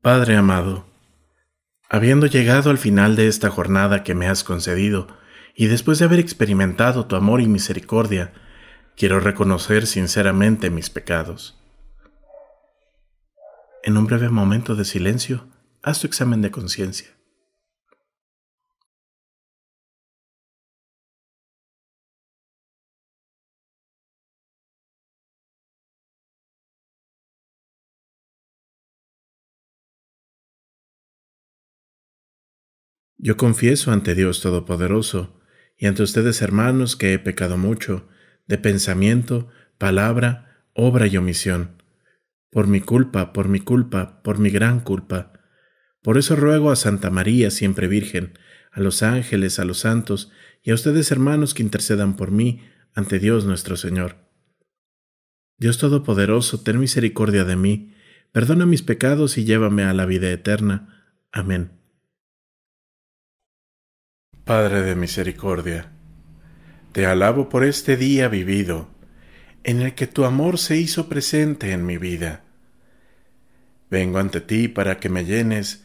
Padre amado, habiendo llegado al final de esta jornada que me has concedido, y después de haber experimentado tu amor y misericordia, quiero reconocer sinceramente mis pecados. En un breve momento de silencio, Haz tu examen de conciencia. Yo confieso ante Dios Todopoderoso y ante ustedes hermanos que he pecado mucho, de pensamiento, palabra, obra y omisión. Por mi culpa, por mi culpa, por mi gran culpa por eso ruego a Santa María, siempre Virgen, a los ángeles, a los santos, y a ustedes hermanos que intercedan por mí ante Dios nuestro Señor. Dios Todopoderoso, ten misericordia de mí, perdona mis pecados y llévame a la vida eterna. Amén. Padre de misericordia, te alabo por este día vivido, en el que tu amor se hizo presente en mi vida. Vengo ante ti para que me llenes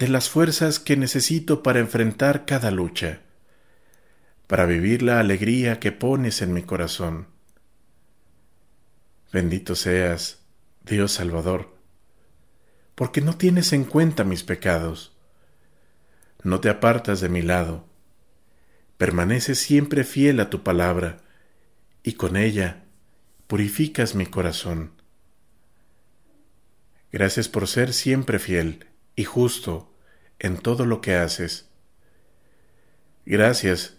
de las fuerzas que necesito para enfrentar cada lucha, para vivir la alegría que pones en mi corazón. Bendito seas, Dios Salvador, porque no tienes en cuenta mis pecados, no te apartas de mi lado, permaneces siempre fiel a tu palabra, y con ella purificas mi corazón. Gracias por ser siempre fiel y justo en todo lo que haces. Gracias,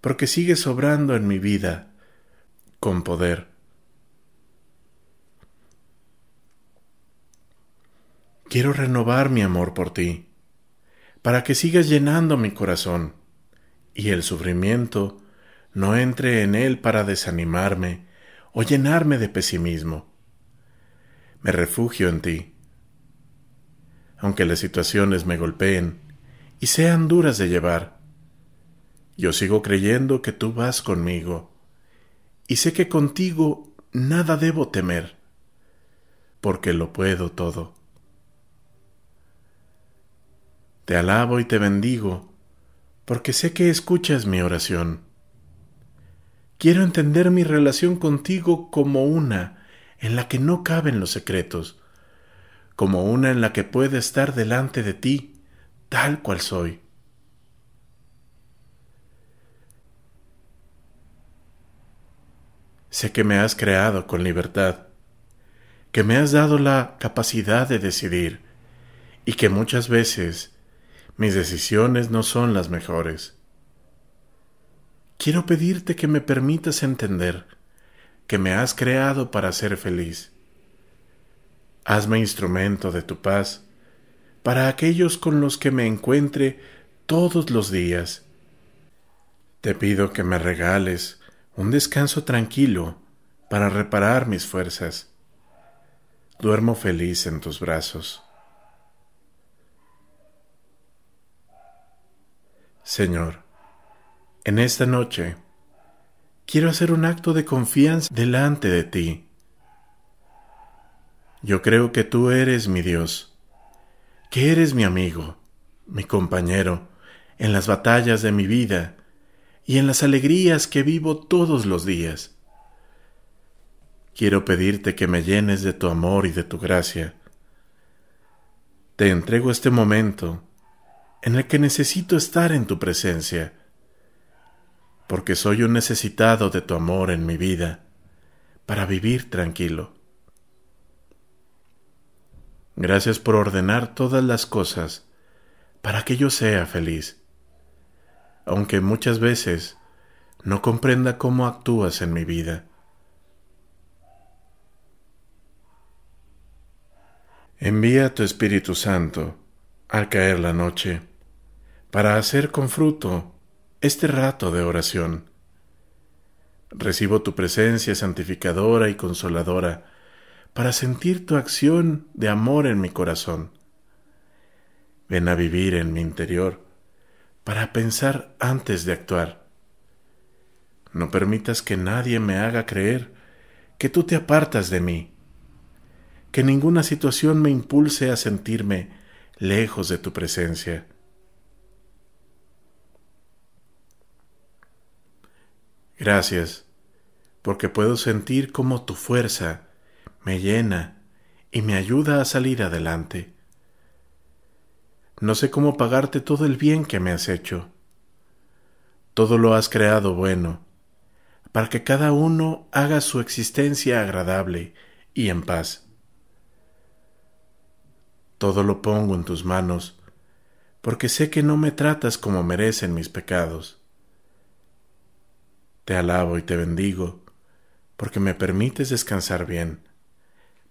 porque sigues sobrando en mi vida con poder. Quiero renovar mi amor por ti, para que sigas llenando mi corazón, y el sufrimiento no entre en él para desanimarme o llenarme de pesimismo. Me refugio en ti aunque las situaciones me golpeen y sean duras de llevar. Yo sigo creyendo que tú vas conmigo, y sé que contigo nada debo temer, porque lo puedo todo. Te alabo y te bendigo, porque sé que escuchas mi oración. Quiero entender mi relación contigo como una en la que no caben los secretos, como una en la que pueda estar delante de ti, tal cual soy. Sé que me has creado con libertad, que me has dado la capacidad de decidir y que muchas veces mis decisiones no son las mejores. Quiero pedirte que me permitas entender que me has creado para ser feliz Hazme instrumento de tu paz para aquellos con los que me encuentre todos los días. Te pido que me regales un descanso tranquilo para reparar mis fuerzas. Duermo feliz en tus brazos. Señor, en esta noche quiero hacer un acto de confianza delante de ti yo creo que tú eres mi Dios, que eres mi amigo, mi compañero, en las batallas de mi vida y en las alegrías que vivo todos los días. Quiero pedirte que me llenes de tu amor y de tu gracia. Te entrego este momento en el que necesito estar en tu presencia, porque soy un necesitado de tu amor en mi vida, para vivir tranquilo. Gracias por ordenar todas las cosas para que yo sea feliz, aunque muchas veces no comprenda cómo actúas en mi vida. Envía a tu Espíritu Santo al caer la noche para hacer con fruto este rato de oración. Recibo tu presencia santificadora y consoladora para sentir tu acción de amor en mi corazón. Ven a vivir en mi interior para pensar antes de actuar. No permitas que nadie me haga creer que tú te apartas de mí, que ninguna situación me impulse a sentirme lejos de tu presencia. Gracias, porque puedo sentir como tu fuerza me llena y me ayuda a salir adelante. No sé cómo pagarte todo el bien que me has hecho. Todo lo has creado bueno, para que cada uno haga su existencia agradable y en paz. Todo lo pongo en tus manos, porque sé que no me tratas como merecen mis pecados. Te alabo y te bendigo, porque me permites descansar bien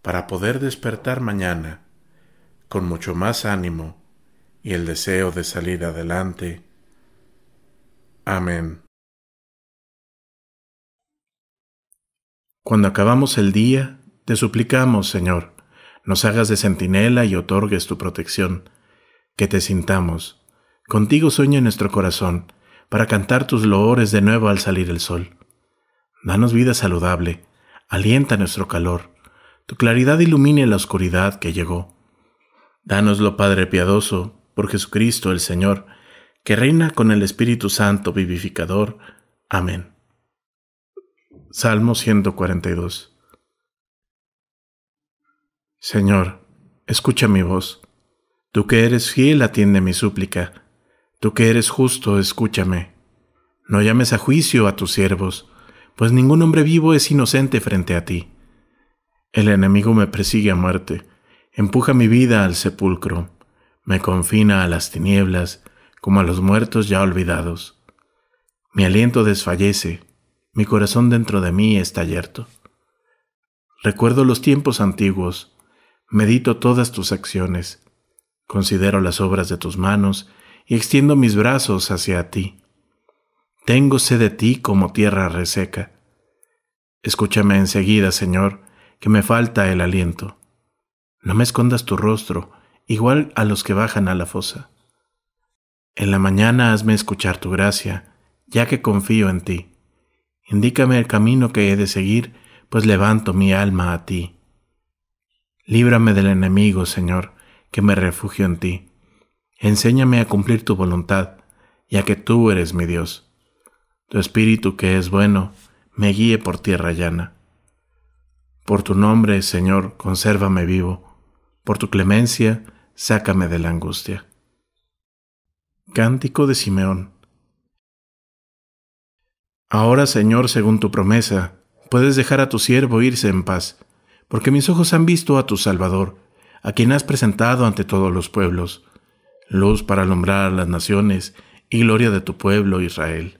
para poder despertar mañana con mucho más ánimo y el deseo de salir adelante. Amén. Cuando acabamos el día, te suplicamos, Señor, nos hagas de centinela y otorgues tu protección, que te sintamos. Contigo sueña nuestro corazón, para cantar tus loores de nuevo al salir el sol. Danos vida saludable, alienta nuestro calor, tu claridad ilumine la oscuridad que llegó. Danoslo, Padre piadoso, por Jesucristo el Señor, que reina con el Espíritu Santo vivificador. Amén. Salmo 142 Señor, escucha mi voz. Tú que eres fiel, atiende mi súplica. Tú que eres justo, escúchame. No llames a juicio a tus siervos, pues ningún hombre vivo es inocente frente a ti. El enemigo me persigue a muerte, empuja mi vida al sepulcro, me confina a las tinieblas, como a los muertos ya olvidados. Mi aliento desfallece, mi corazón dentro de mí está yerto. Recuerdo los tiempos antiguos, medito todas tus acciones, considero las obras de tus manos y extiendo mis brazos hacia ti. Tengo sed de ti como tierra reseca. Escúchame enseguida, Señor, que me falta el aliento. No me escondas tu rostro, igual a los que bajan a la fosa. En la mañana hazme escuchar tu gracia, ya que confío en ti. Indícame el camino que he de seguir, pues levanto mi alma a ti. Líbrame del enemigo, Señor, que me refugio en ti. Enséñame a cumplir tu voluntad, ya que tú eres mi Dios. Tu espíritu, que es bueno, me guíe por tierra llana. Por tu nombre, Señor, consérvame vivo. Por tu clemencia, sácame de la angustia. Cántico de Simeón. Ahora, Señor, según tu promesa, puedes dejar a tu siervo irse en paz, porque mis ojos han visto a tu Salvador, a quien has presentado ante todos los pueblos, luz para alumbrar a las naciones y gloria de tu pueblo Israel.